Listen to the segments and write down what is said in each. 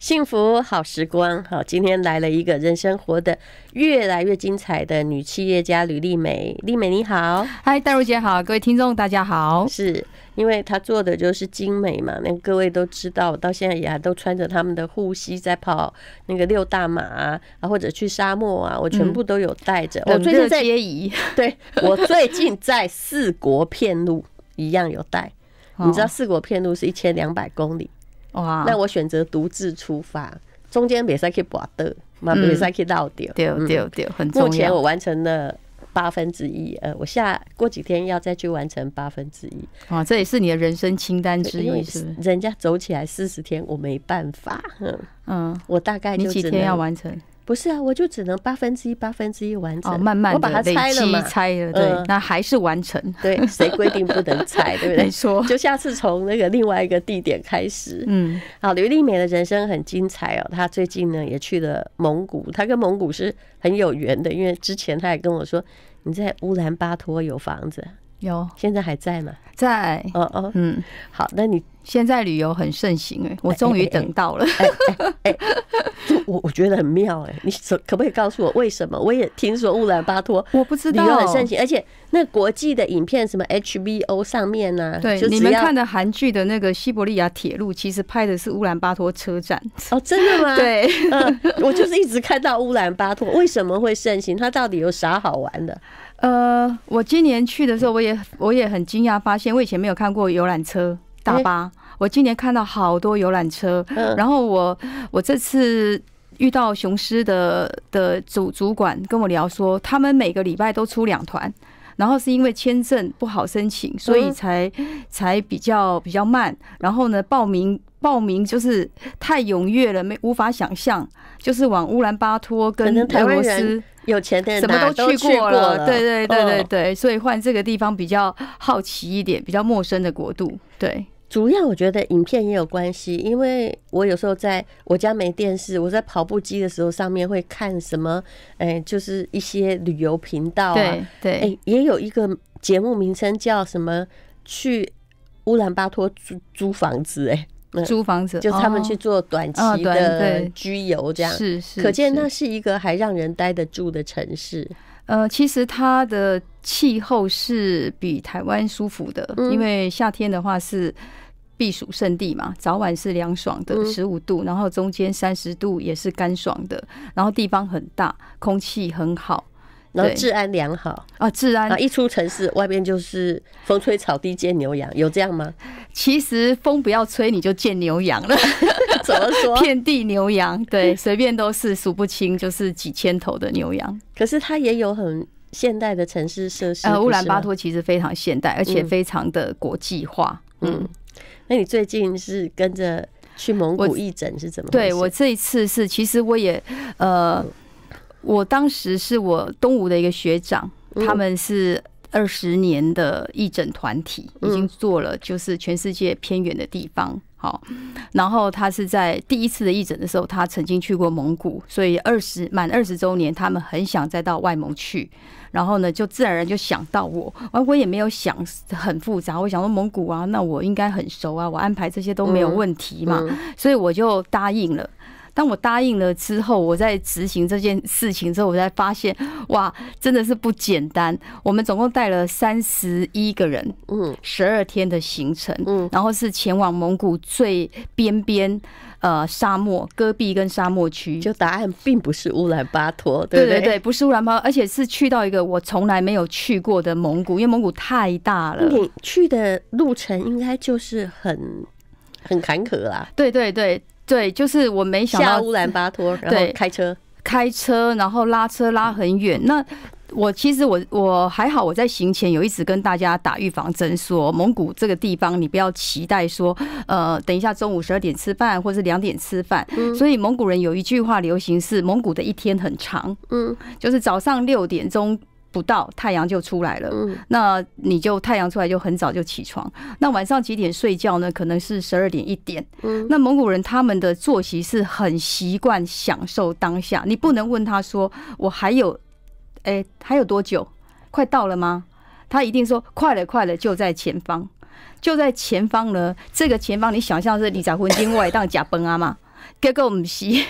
幸福好时光，好，今天来了一个人生活的越来越精彩的女企业家吕丽美，丽美你好，嗨，戴茹姐好，各位听众大家好，是因为她做的就是精美嘛，那各位都知道，到现在也还都穿着他们的护膝在跑那个六大马啊，或者去沙漠啊，我全部都有带着。我最近在接宜，对我最近在四国片路一样有带，你知道四国片路是一千两百公里。哇！那我选择独自出发，中间别再去跋得，嘛别再去倒掉，对对对，很重要。目前我完成了八分之一，呃，我下过几天要再去完成八分之一。哇，这也是你的人生清单之一，是人家走起来四十天，我没办法。嗯嗯，我大概你几天要完成？不是啊，我就只能八分之一，八分之一完成。哦，慢慢我把它拆了嘛。拆了，对，那还是完成。对，谁规定不能拆？对不对？没说，就下次从那个另外一个地点开始。嗯。好，刘丽美的人生很精彩哦。她最近呢也去了蒙古，她跟蒙古是很有缘的，因为之前她也跟我说，你在乌兰巴托有房子。有，现在还在吗？在，嗯嗯嗯，好，那你现在旅游很盛行哎，我终于等到了，哎，我我觉得很妙哎，你可可不可以告诉我为什么？我也听说乌兰巴托，我不知道旅游很盛行，而且那国际的影片什么 HBO 上面呢？对，你们看的韩剧的那个西伯利亚铁路，其实拍的是乌兰巴托车站。哦，真的吗？对，我就是一直看到乌兰巴托，为什么会盛行？它到底有啥好玩的？呃，我今年去的时候，我也我也很惊讶，发现我以前没有看过游览车大巴，我今年看到好多游览车。然后我我这次遇到雄狮的的主主管跟我聊说，他们每个礼拜都出两团，然后是因为签证不好申请，所以才才比较比较慢。然后呢，报名。报名就是太踊跃了，没无法想象，就是往乌兰巴托跟俄罗斯有钱的人什么都去过了，对对对对对，所以换这个地方比较好奇一点，比较陌生的国度。对，主要我觉得影片也有关系，因为我有时候在我家没电视，我在跑步机的时候上面会看什么，哎，就是一些旅游频道啊，对，哎，也有一个节目名称叫什么？去乌兰巴托租租房子，哎。租房子，就他们去做短期的居游这样，是是，可见那是一个还让人待得住的城市。呃，其实它的气候是比台湾舒服的，因为夏天的话是避暑圣地嘛，早晚是凉爽的十五度，然后中间三十度也是干爽的，然后地方很大，空气很好。然后治安良好啊，治安啊，一出城市外边就是风吹草低见牛羊，有这样吗？其实风不要吹，你就见牛羊了。怎么说？遍地牛羊，对，随便都是数不清，就是几千头的牛羊。可是它也有很现代的城市设施。呃，乌兰巴托其实非常现代，而且非常的国际化。嗯，那你最近是跟着去蒙古义诊是怎么？对我这一次是，其实我也呃。我当时是我东吴的一个学长，他们是二十年的义诊团体，已经做了就是全世界偏远的地方。好，然后他是在第一次的义诊的时候，他曾经去过蒙古，所以二十满二十周年，他们很想再到外蒙去，然后呢就自然而然就想到我。而我也没有想很复杂，我想说蒙古啊，那我应该很熟啊，我安排这些都没有问题嘛，所以我就答应了。当我答应了之后，我在执行这件事情之后，我才发现，哇，真的是不简单。我们总共带了三十一个人，嗯，十二天的行程，嗯，然后是前往蒙古最边边呃沙漠戈壁跟沙漠区。就答案并不是乌兰巴托，对对对，不是乌兰巴，托，而且是去到一个我从来没有去过的蒙古，因为蒙古太大了。你去的路程应该就是很很坎坷啦。对对对。对，就是我没想到下乌兰巴托，然后开车，开车然后拉车拉很远。那我其实我我还好，我在行前有一直跟大家打预防针，说蒙古这个地方你不要期待说，呃，等一下中午十二点吃饭或是两点吃饭。所以蒙古人有一句话流行是，蒙古的一天很长，嗯，就是早上六点钟。不到太阳就出来了，那你就太阳出来就很早就起床。那晚上几点睡觉呢？可能是十二点一点。嗯，那蒙古人他们的作息是很习惯享受当下。你不能问他说：“我还有，哎，还有多久？快到了吗？”他一定说：“快了，快了，就在前方，就在前方呢。这个前方，你想象是李在婚金外当假崩啊嘛？结果唔是，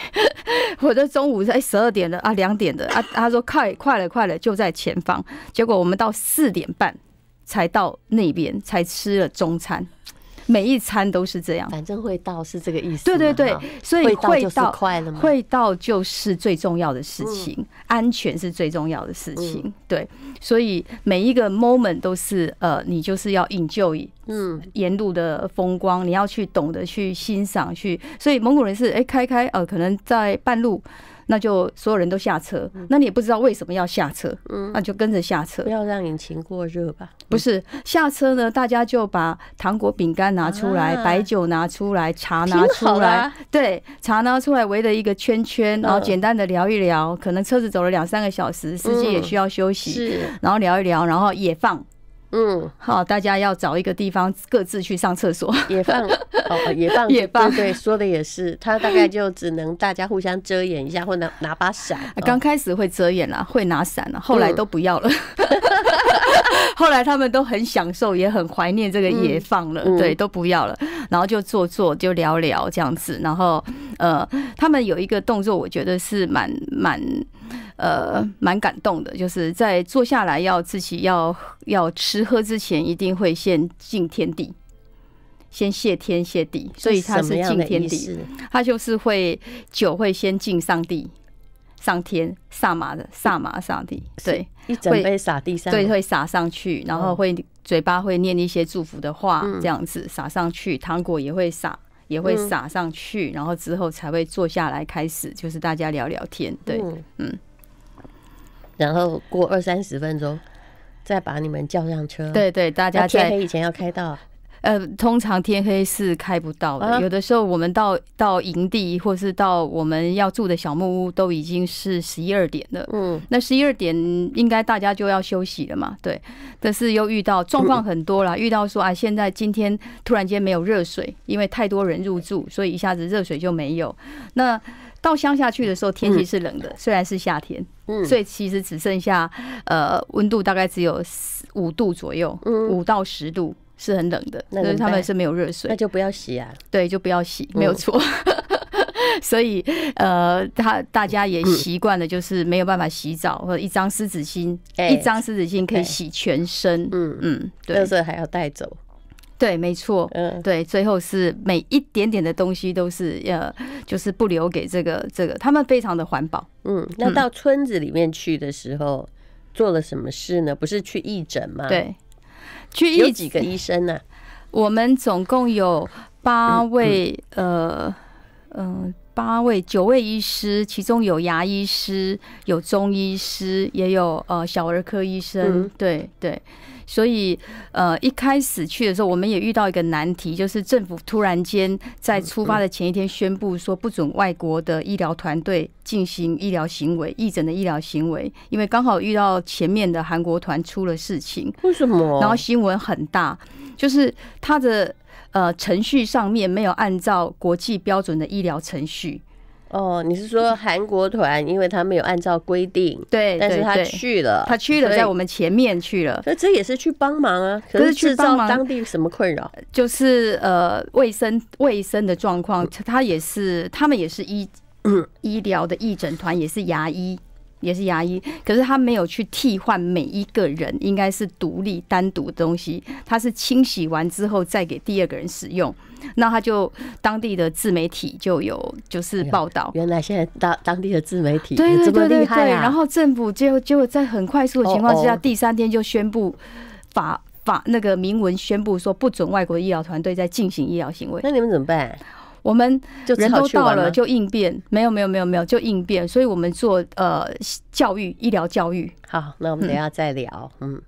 我的中午在十二点的啊，两点的啊，他说快快了快了，就在前方。结果我们到四点半才到那边，才吃了中餐。每一餐都是这样，反正会到是这个意思。对对对，所以会到快了会到就是最重要的事情，安全是最重要的事情。对，所以每一个 moment 都是呃，你就是要引就嗯，沿路的风光，你要去懂得去欣赏去。所以蒙古人是哎开开呃，可能在半路。那就所有人都下车，那你也不知道为什么要下车，那就跟着下车，不要让引擎过热吧。不是下车呢，大家就把糖果饼干拿出来，白酒拿出来，茶拿出来，对，茶拿出来，围着一个圈圈，然后简单的聊一聊。可能车子走了两三个小时，司机也需要休息，然后聊一聊，然后也放。嗯，好，大家要找一个地方各自去上厕所。也放 哦，也放，也放，对对，说的也是。他大概就只能大家互相遮掩一下，或拿拿把伞。刚开始会遮掩了，会拿伞了，后来都不要了。后来他们都很享受，也很怀念这个野放了。对，都不要了，然后就坐坐，就聊聊这样子。然后呃，他们有一个动作，我觉得是蛮蛮。呃，蛮感动的，就是在坐下来要自己要要吃喝之前，一定会先敬天地，先谢天谢地。所以他是敬天地，他就是会酒会先敬上帝、上天、萨马的萨马上帝，对，会洒地上，对，会撒上去，然后会嘴巴会念一些祝福的话，这样子撒上去，糖果也会撒，也会撒上去，然后之后才会坐下来开始，就是大家聊聊天，对，嗯。然后过二三十分钟，再把你们叫上车。对对，大家天黑以前要开到。呃，通常天黑是开不到的。有的时候我们到到营地，或是到我们要住的小木屋，都已经是十一二点了。嗯，那十一二点应该大家就要休息了嘛。对，但是又遇到状况很多了，遇到说啊，现在今天突然间没有热水，因为太多人入住，所以一下子热水就没有。那到乡下去的时候，天气是冷的，虽然是夏天，嗯，所以其实只剩下呃温度大概只有五度左右，嗯，五到十度是很冷的，那他们是没有热水，那就不要洗啊，对，就不要洗，没有错。所以呃，他大家也习惯了，就是没有办法洗澡，或者一张湿纸巾，一张湿纸巾可以洗全身，嗯嗯，对，时候还要带走。对，没错。嗯，对，最后是每一点点的东西都是要，就是不留给这个这个，他们非常的环保。嗯，那到村子里面去的时候做了什么事呢？不是去义诊吗？对，去有几个医生呢？我们总共有八位，呃，嗯，八位九位医师，其中有牙医师，有中医师，也有呃小儿科医生。对对。所以，呃，一开始去的时候，我们也遇到一个难题，就是政府突然间在出发的前一天宣布说，不准外国的医疗团队进行医疗行为、义诊的医疗行为，因为刚好遇到前面的韩国团出了事情。为什么？然后新闻很大，就是他的呃程序上面没有按照国际标准的医疗程序。哦，你是说韩国团，因为他没有按照规定，对，但是他去了，他去了，在我们前面去了，那这也是去帮忙啊，可是去帮忙当地什么困扰？就是呃，卫生卫生的状况，他也是，他们也是医医疗的义诊团，也是牙医，也是牙医，可是他没有去替换每一个人，应该是独立单独的东西，他是清洗完之后再给第二个人使用。那他就当地的自媒体就有就是报道，原来现在当当地的自媒体对对对厉害啊！然后政府就就在很快速的情况之下，第三天就宣布法法那个明文宣布说不准外国医疗团队在进行医疗行为。那你们怎么办？我们就人都到了就应变，没有没有没有没有就应变。所以我们做呃教育医疗教育。好，那我们等下再聊。嗯。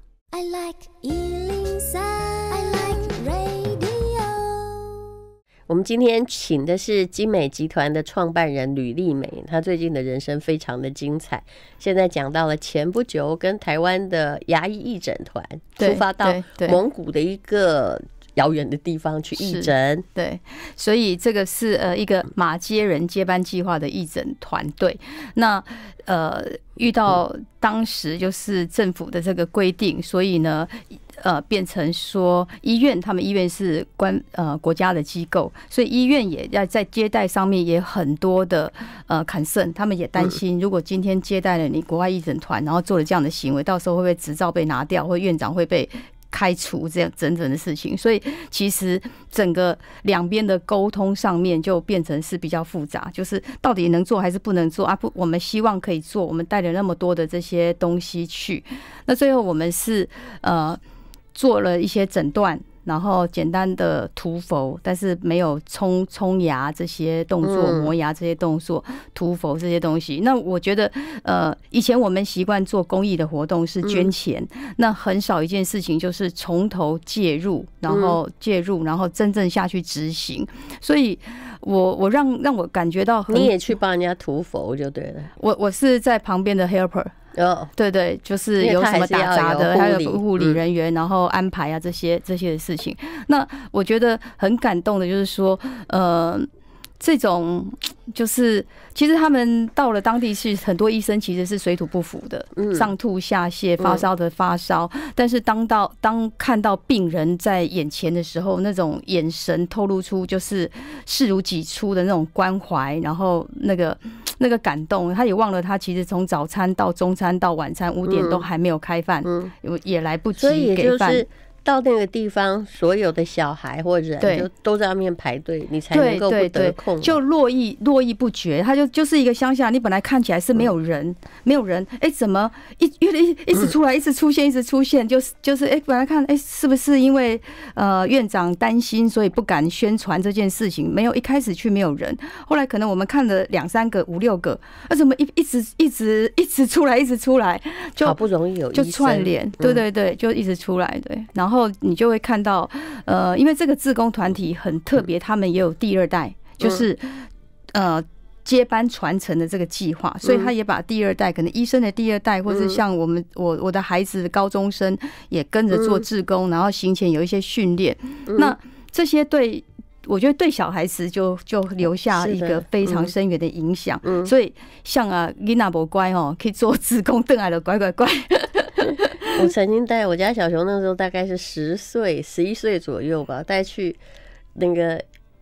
我们今天请的是金美集团的创办人吕丽美，她最近的人生非常的精彩。现在讲到了前不久跟台湾的牙医义诊团出发到蒙古的一个遥远的地方去义诊，对，所以这个是呃一个马街人接班计划的义诊团队。那呃遇到当时就是政府的这个规定，所以呢。呃，变成说医院，他们医院是官呃国家的机构，所以医院也要在接待上面也很多的呃砍他们也担心，如果今天接待了你国外一整团，然后做了这样的行为，到时候会不会执照被拿掉，或院长会被开除这样整整的事情？所以其实整个两边的沟通上面就变成是比较复杂，就是到底能做还是不能做啊？不，我们希望可以做，我们带了那么多的这些东西去，那最后我们是呃。做了一些诊断，然后简单的涂氟，但是没有冲冲牙这些动作，磨牙这些动作，涂氟这些东西。那我觉得，呃，以前我们习惯做公益的活动是捐钱，那很少一件事情就是从头介入，然后介入，然后真正下去执行。所以，我我让让我感觉到，你也去帮人家涂氟就对了。我我是在旁边的 helper。哦，对对，就是有什么打杂的，还有护理人员，然后安排啊这些这些事情。那我觉得很感动的就是说，呃，这种就是其实他们到了当地是很多医生其实是水土不服的，上吐下泻、发烧的发烧。但是当到当看到病人在眼前的时候，那种眼神透露出就是视如己出的那种关怀，然后那个。那个感动，他也忘了，他其实从早餐到中餐到晚餐五点都还没有开饭，也来不及给饭。到那个地方，所有的小孩或者人就都在外面排队，你才能够不得空，就络绎络绎不绝。他就就是一个乡下，你本来看起来是没有人，没有人，哎，怎么一越一一直出来，一直出现，一直出现，就是就是哎，本来看哎，是不是因为呃院长担心，所以不敢宣传这件事情？没有一开始去没有人，后来可能我们看了两三个、五六个，为什么一一直一直一直出来，一直出来，就好不容易有就串联，对对对，就一直出来，对，然后。后你就会看到，呃，因为这个志工团体很特别，他们也有第二代，就是呃接班传承的这个计划，所以他也把第二代，可能医生的第二代，或是像我们我我的孩子高中生也跟着做志工，然后行前有一些训练。那这些对，我觉得对小孩子就就留下一个非常深远的影响。所以像啊，Lina 不乖哦，可以做自工邓来的乖乖乖。我曾经带我家小熊，那时候大概是十岁、十一岁左右吧，带去那个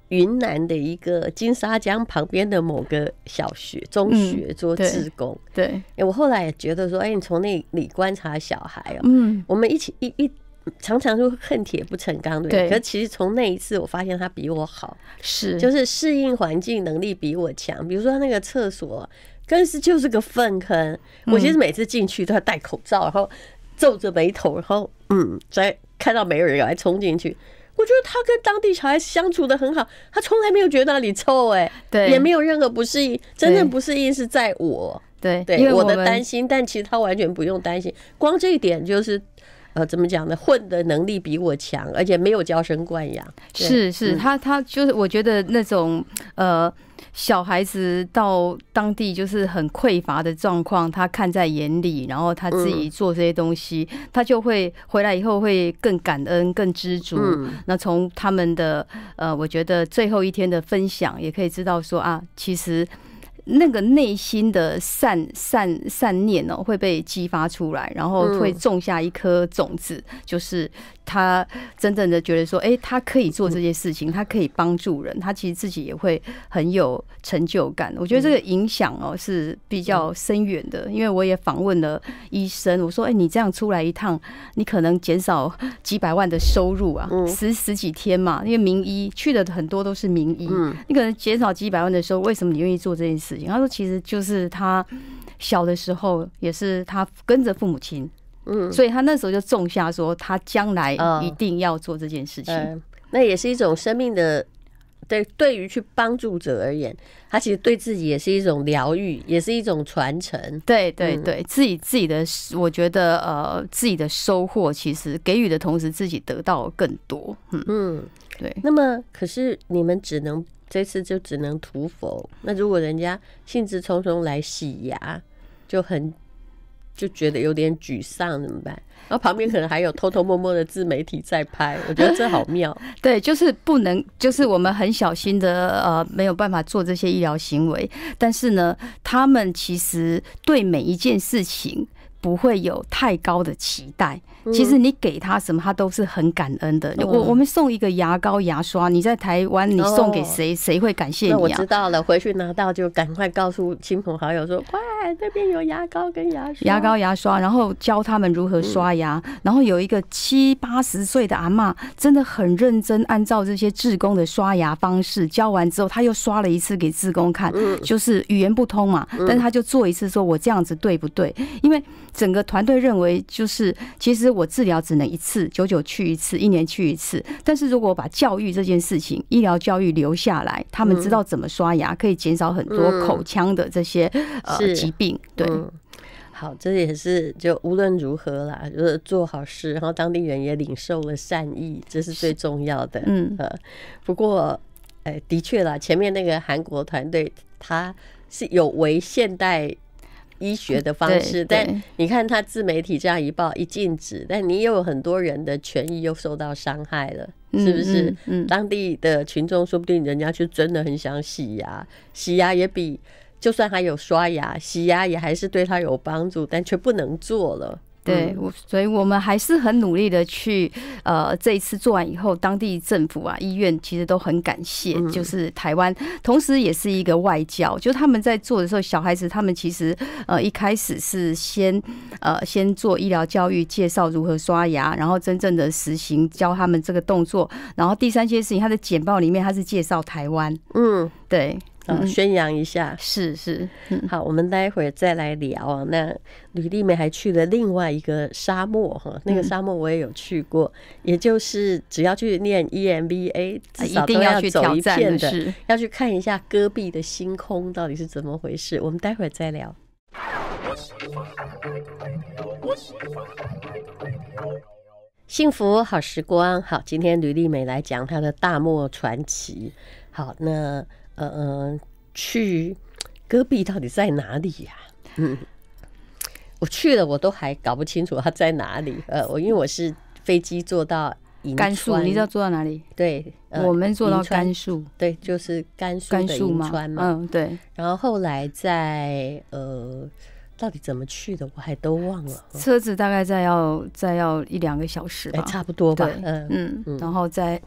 云南的一个金沙江旁边的某个小学、中学做志工。对，我后来也觉得说，哎，你从那里观察小孩啊。嗯。我们一起一一常常说恨铁不成钢的，可其实从那一次我发现他比我好，是就是适应环境能力比我强。比如说那个厕所更是就是个粪坑，我其实每次进去都要戴口罩，然后。皱着眉头，然后嗯，在看到没有人来冲进去，我觉得他跟当地小孩相处的很好，他从来没有觉得那里臭哎，对，也没有任何不适应，真正不适应是在我，对对，我的担心，但其实他完全不用担心，光这一点就是。怎么讲呢？混的能力比我强，而且没有娇生惯养。是是，他他就是，我觉得那种呃，小孩子到当地就是很匮乏的状况，他看在眼里，然后他自己做这些东西，他就会回来以后会更感恩、更知足。那从他们的呃，我觉得最后一天的分享也可以知道说啊，其实。那个内心的善善善念呢，会被激发出来，然后会种下一颗种子，就是。他真正的觉得说，哎，他可以做这些事情，他可以帮助人，他其实自己也会很有成就感。我觉得这个影响哦是比较深远的，因为我也访问了医生，我说，哎，你这样出来一趟，你可能减少几百万的收入啊，十十几天嘛，因为名医去的很多都是名医，你可能减少几百万的收入，为什么你愿意做这件事情？他说，其实就是他小的时候也是他跟着父母亲。嗯，所以他那时候就种下说，他将来一定要做这件事情。那也是一种生命的对，对于去帮助者而言，他其实对自己也是一种疗愈，也是一种传承。对对对，自己自己的，我觉得呃，自己的收获其实给予的同时，自己得到更多。嗯嗯，对。那么可是你们只能这次就只能图否？那如果人家兴致冲冲来洗牙，就很。就觉得有点沮丧，怎么办？然后旁边可能还有偷偷摸摸的自媒体在拍，我觉得这好妙。对，就是不能，就是我们很小心的，呃，没有办法做这些医疗行为，但是呢，他们其实对每一件事情不会有太高的期待。其实你给他什么，他都是很感恩的。我我们送一个牙膏、牙刷，你在台湾，你送给谁，谁会感谢你？我知道了，回去拿到就赶快告诉亲朋好友说：“快这边有牙膏跟牙刷，牙膏、牙刷。”然后教他们如何刷牙。然后有一个七八十岁的阿妈，真的很认真，按照这些志工的刷牙方式教完之后，他又刷了一次给志工看。嗯，就是语言不通嘛，但是他就做一次，说我这样子对不对？因为整个团队认为，就是其实。我治疗只能一次，久久去一次，一年去一次。但是如果把教育这件事情、医疗教育留下来，他们知道怎么刷牙，可以减少很多口腔的这些呃疾病。对，好，这也是就无论如何啦，就是做好事，然后当地人也领受了善意，这是最重要的。嗯，呃，不过，哎，的确啦，前面那个韩国团队，他是有违现代。医学的方式，但你看他自媒体这样一报一禁止，但你又有很多人的权益又受到伤害了，是不是？当地的群众说不定人家就真的很想洗牙，洗牙也比就算他有刷牙，洗牙也还是对他有帮助，但却不能做了。对，所以我们还是很努力的去，呃，这一次做完以后，当地政府啊、医院其实都很感谢，就是台湾，同时也是一个外教，就是他们在做的时候，小孩子他们其实，呃，一开始是先，呃，先做医疗教育，介绍如何刷牙，然后真正的实行教他们这个动作，然后第三件事情，他的简报里面他是介绍台湾，嗯，对。宣扬一下，是是，好，我们待会儿再来聊啊。那吕丽美还去了另外一个沙漠哈，那个沙漠我也有去过，也就是只要去念 EMBA，至少都要去挑战的，要去看一下戈壁的星空到底是怎么回事。我们待会儿再聊。幸福好时光，好，今天吕丽美来讲她的大漠传奇，好那。嗯去戈壁到底在哪里呀？嗯，我去了，我都还搞不清楚它在哪里。呃，我因为我是飞机坐到甘肃，你知道坐到哪里？对，我们坐到甘肃，对，就是甘肃的银川嘛。嗯，对。然后后来在呃。到底怎么去的，我还都忘了。车子大概再要再要一两个小时吧，差不多吧。嗯嗯，然后再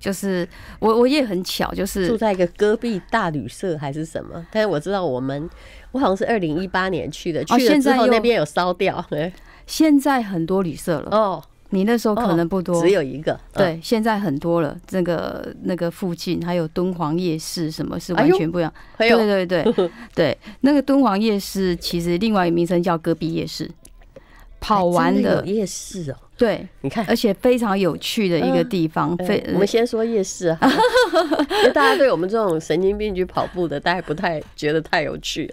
就是我我也很巧，就是住在一个戈壁大旅社还是什么，但是我知道我们我好像是二零一八年去的，去了之后那边有烧掉，现在很多旅社了哦。你那时候可能不多，只有一个。对，现在很多了。这个那个附近还有敦煌夜市，什么是完全不一样？对对对 对，那个敦煌夜市其实另外一个名称叫戈壁夜市。跑完的夜市哦。对，你看，而且非常有趣的一个地方。我们先说夜市啊，因为大家对我们这种神经病去跑步的，大家不太觉得太有趣。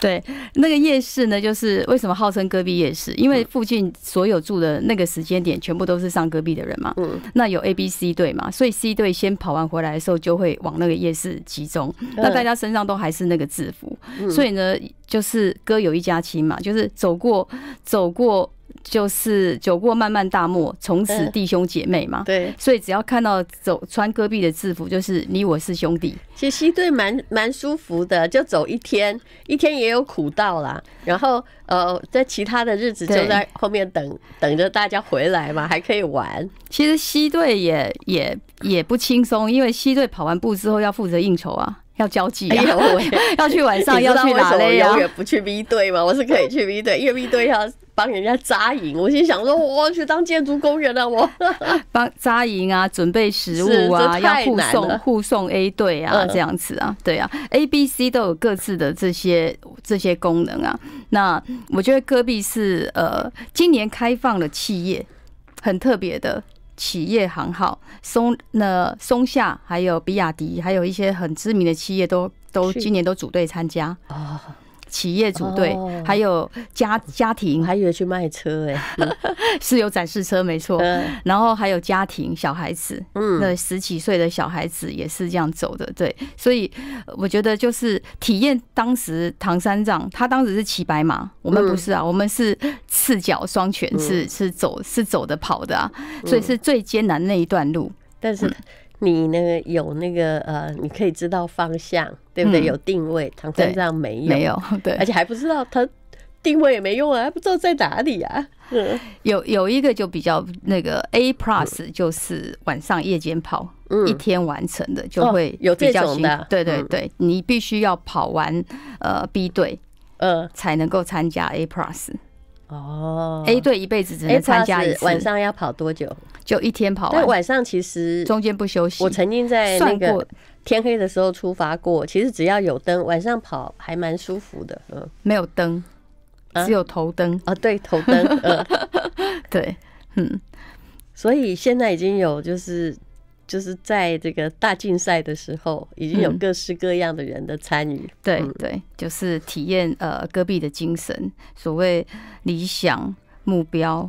对，那个夜市呢，就是为什么号称戈壁夜市？因为附近所有住的那个时间点，全部都是上戈壁的人嘛。嗯。那有 A、B、C 队嘛，所以 C 队先跑完回来的时候，就会往那个夜市集中。那大家身上都还是那个制服，所以呢，就是“哥有一家亲”嘛，就是走过，走过。就是走过漫漫大漠，从此弟兄姐妹嘛，对，所以只要看到走穿戈壁的制服，就是你我是兄弟。其实西队蛮蛮舒服的，就走一天，一天也有苦道啦。然后呃，在其他的日子就在后面等等着大家回来嘛，还可以玩。其实西队也也也不轻松，因为西队跑完步之后要负责应酬啊，要交际，哎 要去晚上要去哪里啊？永远不去 B 队吗？我是可以去 B 队，因为 B 队要。帮人家扎营，我心想说，我去当建筑工人了。我 帮扎营啊，准备食物啊，要护送护送 A 队啊，这样子啊，对啊，A、B、C 都有各自的这些这些功能啊。那我觉得戈壁是呃，今年开放了企业，很特别的企业行号松，那松下还有比亚迪，还有一些很知名的企业都都今年都组队参加哦。企业组队，还有家家庭，还以为去卖车哎，是有展示车没错，然后还有家庭小孩子，嗯，那十几岁的小孩子也是这样走的，对，所以我觉得就是体验当时唐三藏他当时是骑白马，我们不是啊，我们是赤脚双拳是是走是走的跑的啊，所以是最艰难那一段路，但是。你那个有那个呃，你可以知道方向，对不对？有定位，唐三藏没有，没有，对，而且还不知道他定位也没用啊，还不知道在哪里啊。有有一个就比较那个 A plus，就是晚上夜间跑，一天完成的就会有这种的。对对对，你必须要跑完呃 B 队，呃才能够参加 A plus。哦，a 队一辈子只能参加一次。晚上要跑多久？就一天跑完。但晚上其实中间不休息。我曾经在那个天黑的时候出发过。其实只要有灯，晚上跑还蛮舒服的。嗯，没有灯，只有头灯。啊，对，头灯。对，嗯。所以现在已经有就是。就是在这个大竞赛的时候，已经有各式各样的人的参与。对对，就是体验呃戈壁的精神，所谓理想目标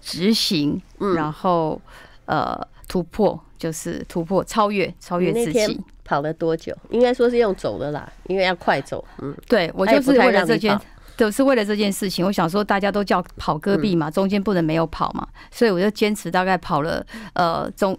执行，然后呃突破，就是突破超越超越自己。跑了多久？应该说是用走的啦，因为要快走。嗯，对我就是为了这件，就是为了这件事情，我想说大家都叫跑戈壁嘛，中间不能没有跑嘛，所以我就坚持大概跑了呃中。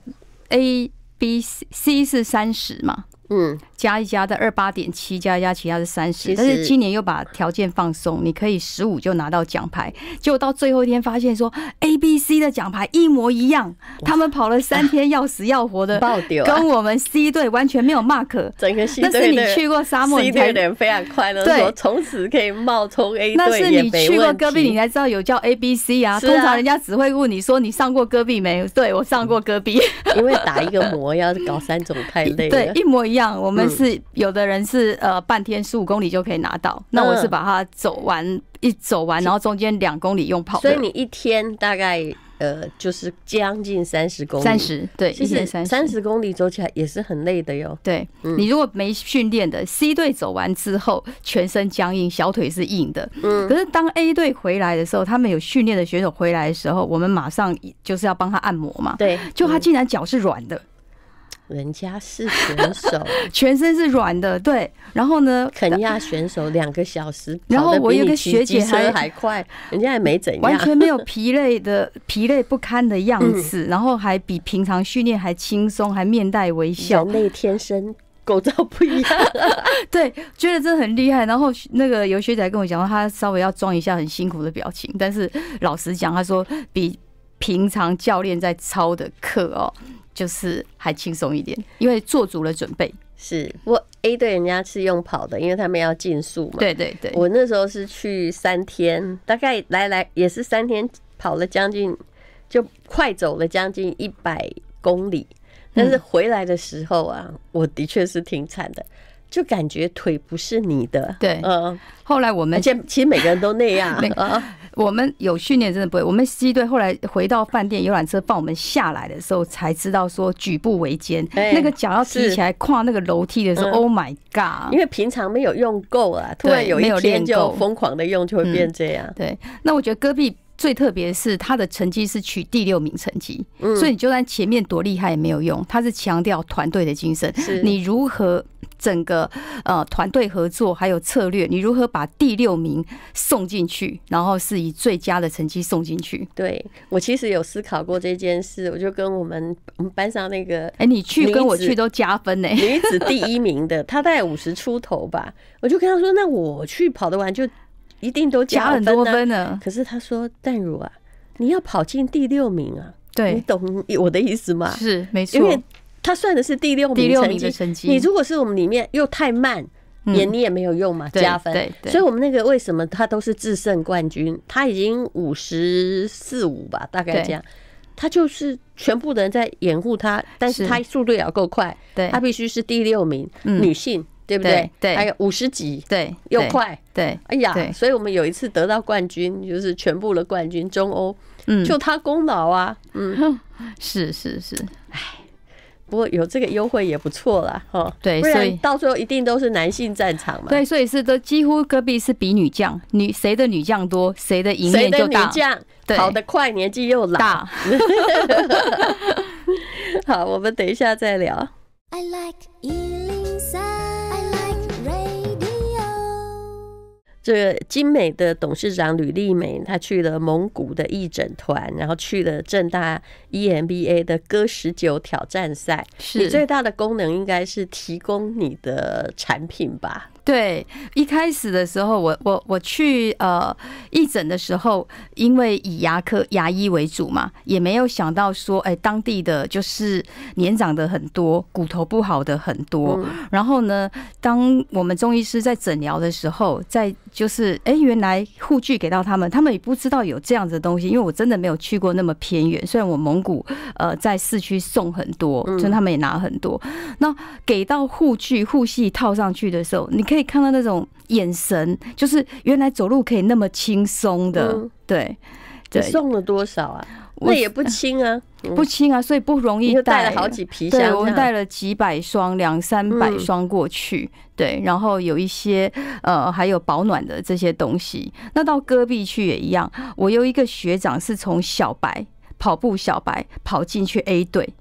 A、B、C、是三十嘛？嗯，加一加在二八点七，加一加，其他是三十。但是今年又把条件放松，你可以十五就拿到奖牌。结果到最后一天，发现说 A、B、C 的奖牌一模一样，他们跑了三天要死要活的，爆丢，跟我们 C 队完全没有 mark。整个 C 队，那是你去过沙漠的人非常快乐，对，从此可以冒充 A 队。那是你去过戈壁，你才知道有叫 A、B、C 啊。通常人家只会问你说你上过戈壁没？对我上过戈壁，因为打一个模要搞三种太累 对，一模一样。我们是有的人是呃半天十五公里就可以拿到，那我是把它走完，一走完，然后中间两公里用跑。所以你一天大概呃就是将近三十公里，三十对，其实三十公里走起来也是很累的哟。对，你如果没训练的 C 队走完之后，全身僵硬，小腿是硬的。嗯，可是当 A 队回来的时候，他们有训练的选手回来的时候，我们马上就是要帮他按摩嘛。对，就他竟然脚是软的。人家是选手，全身是软的，对。然后呢，肯亚选手两个小时然后我有个学姐还快，人家还没怎样，完全没有疲累的疲累不堪的样子，然后还比平常训练还轻松，还面带微笑。内天生狗照不一样，对，觉得真的很厉害。然后那个有学姐跟我讲说，他稍微要装一下很辛苦的表情，但是老实讲，他说比平常教练在操的课哦。就是还轻松一点，因为做足了准备。是，不 A 队人家是用跑的，因为他们要竞速嘛。对对对，我那时候是去三天，大概来来也是三天，跑了将近就快走了将近一百公里。但是回来的时候啊，我的确是挺惨的，就感觉腿不是你的。对，嗯。后来我们，而且其实每个人都那样啊。我们有训练真的不会，我们司机队后来回到饭店游览车放我们下来的时候，才知道说举步维艰，那个脚要提起来跨那个楼梯的时候，Oh my God！因为平常没有用够啊，突然有一天就疯狂的用，就会变这样。对，那我觉得戈壁。最特别是他的成绩是取第六名成绩，所以你就算前面多厉害也没有用。他是强调团队的精神，你如何整个呃团队合作，还有策略，你如何把第六名送进去，然后是以最佳的成绩送进去。对我其实有思考过这件事，我就跟我们我们班上那个，哎，你去跟我去都加分呢，女子第一名的，他概五十出头吧，我就跟他说，那我去跑得完就。一定都加很多分呢。可是他说：“淡如啊，你要跑进第六名啊，对你懂我的意思吗？”是没错，因为他算的是第六名成绩。你如果是我们里面又太慢，也你也没有用嘛，加分。所以，我们那个为什么他都是制胜冠军？他已经五十四五吧，大概这样。他就是全部的人在掩护他，但是他速度也要够快。对，他必须是第六名女性。对不对？对，还有五十几，对，又快，对，哎呀，所以我们有一次得到冠军，就是全部的冠军，中欧，嗯，就他功劳啊，嗯，是 是是，哎，不过有这个优惠也不错啦，哈，对，所以到最后一定都是男性战场嘛，对，所以是都几乎戈壁是比女将，女谁的女将多，谁的赢面就大，女将跑得快，年纪又大，好，我们等一下再聊。I like 这个美的董事长吕丽美，她去了蒙古的义诊团，然后去了正大 EMBA 的歌十九挑战赛。你最大的功能应该是提供你的产品吧？对，一开始的时候，我我我去呃义诊的时候，因为以牙科牙医为主嘛，也没有想到说，哎，当地的就是年长的很多，骨头不好的很多。然后呢，当我们中医师在诊疗的时候，在就是，哎，原来护具给到他们，他们也不知道有这样的东西，因为我真的没有去过那么偏远。虽然我蒙古呃在市区送很多，就他们也拿很多。那给到护具护系套上去的时候，你。可以看到那种眼神，就是原来走路可以那么轻松的，对，对。送了多少啊？那也不轻啊，不轻啊，所以不容易带。带了好几皮箱，对，我带了几百双，两三百双过去，对。然后有一些呃，还有保暖的这些东西。那到戈壁去也一样。我有一个学长是从小白跑步，小白跑进去 A 队。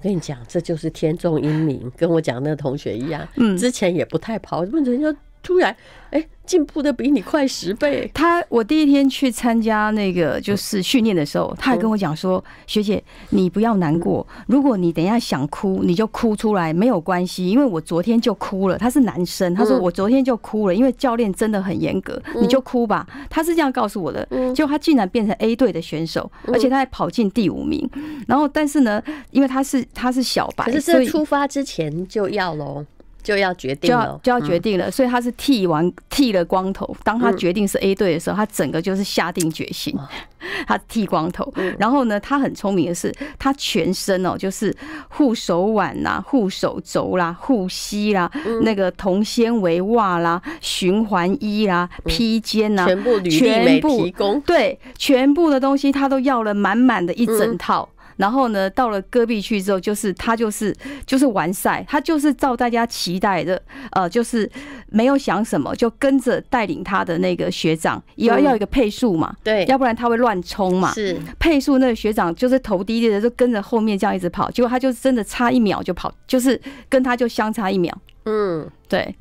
我跟你讲，这就是天纵英明，跟我讲那个同学一样，嗯，之前也不太跑，怎么人家？突然，哎，进步的比你快十倍。他我第一天去参加那个就是训练的时候，他还跟我讲说：“学姐，你不要难过，如果你等一下想哭，你就哭出来，没有关系，因为我昨天就哭了。”他是男生，他说我昨天就哭了，因为教练真的很严格，你就哭吧。他是这样告诉我的。结果他竟然变成 A 队的选手，而且他还跑进第五名。然后，但是呢，因为他是他是小白，可是这出发之前就要喽。就要决定，就要就要决定了。所以他是剃完剃了光头。当他决定是 A 队的时候，他整个就是下定决心，他剃光头。然后呢，他很聪明的是，他全身哦，就是护手腕啦、护手肘啦、护膝啦，那个铜纤维袜啦、循环衣啦、披肩呐，全部全部提供。对，全部的东西他都要了满满的一整套。然后呢，到了戈壁去之后，就是他就是就是完赛，他就是照大家期待的，呃，就是没有想什么，就跟着带领他的那个学长，也要要一个配速嘛，对，要不然他会乱冲嘛，是配速那个学长就是头低低的，就跟着后面这样一直跑，结果他就真的差一秒就跑，就是跟他就相差一秒，嗯，对。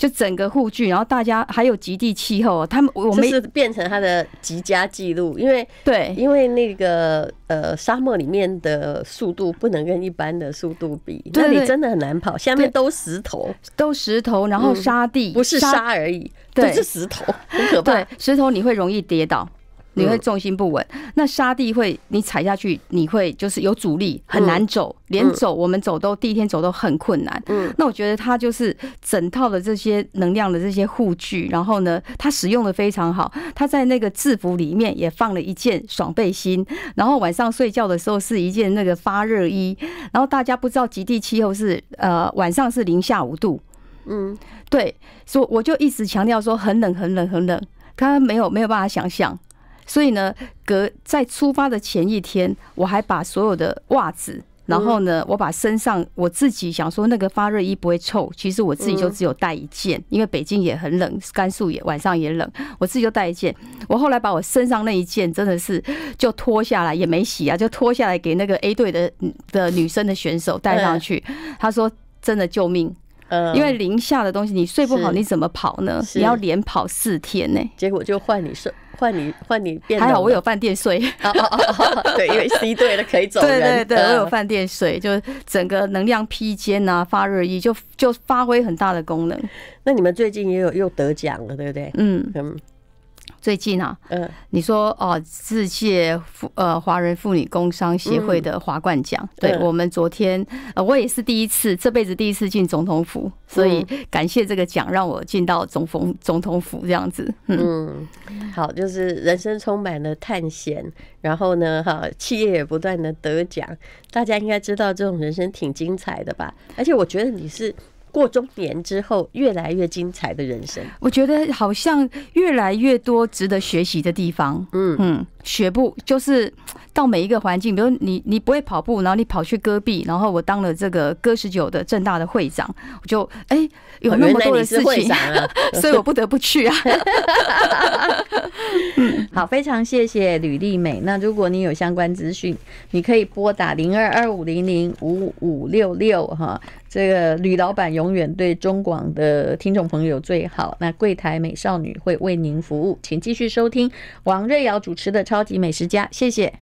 就整个护具，然后大家还有极地气候，他们我们是变成他的极佳记录，因为对，因为那个呃沙漠里面的速度不能跟一般的速度比，那里真的很难跑，下面都石头，都石头，然后沙地不是沙而已，都是石头，很可怕，石头你会容易跌倒。你会重心不稳，那沙地会你踩下去，你会就是有阻力，很难走。连走我们走都第一天走都很困难。嗯，那我觉得它就是整套的这些能量的这些护具，然后呢，它使用的非常好。它在那个制服里面也放了一件爽背心，然后晚上睡觉的时候是一件那个发热衣。然后大家不知道极地气候是呃晚上是零下五度。嗯，对，以我就一直强调说很冷很冷很冷，他没有没有办法想象。所以呢，隔在出发的前一天，我还把所有的袜子，然后呢，我把身上我自己想说那个发热衣不会臭，其实我自己就只有带一件，因为北京也很冷，甘肃也晚上也冷，我自己就带一件。我后来把我身上那一件真的是就脱下来，也没洗啊，就脱下来给那个 A 队的的女生的选手带上去。他说：“真的救命，因为零下的东西，你睡不好你怎么跑呢？你要连跑四天呢，结果就换你睡。”换你换你变还好，我有饭店睡。对，因为 C 队的可以走对对对，我有饭店睡，就整个能量披肩啊，发热衣就就发挥很大的功能。那你们最近也有又得奖了，对不对？嗯嗯。最近啊，嗯，你说哦，世界妇呃华人妇女工商协会的华冠奖，对我们昨天呃我也是第一次，这辈子第一次进总统府，所以感谢这个奖让我进到总统总统府这样子。嗯，好，就是人生充满了探险，然后呢哈，企业也不断的得奖，大家应该知道这种人生挺精彩的吧？而且我觉得你是。过中年之后，越来越精彩的人生。我觉得好像越来越多值得学习的地方。嗯嗯。学步就是到每一个环境，比如你你不会跑步，然后你跑去戈壁，然后我当了这个戈十九的正大的会长，我就哎有那么多的事情，所以我不得不去啊。好，非常谢谢吕丽美。那如果你有相关资讯，你可以拨打零二二五零零五五六六哈。这个吕老板永远对中广的听众朋友最好。那柜台美少女会为您服务，请继续收听王瑞瑶主持的。超级美食家，谢谢。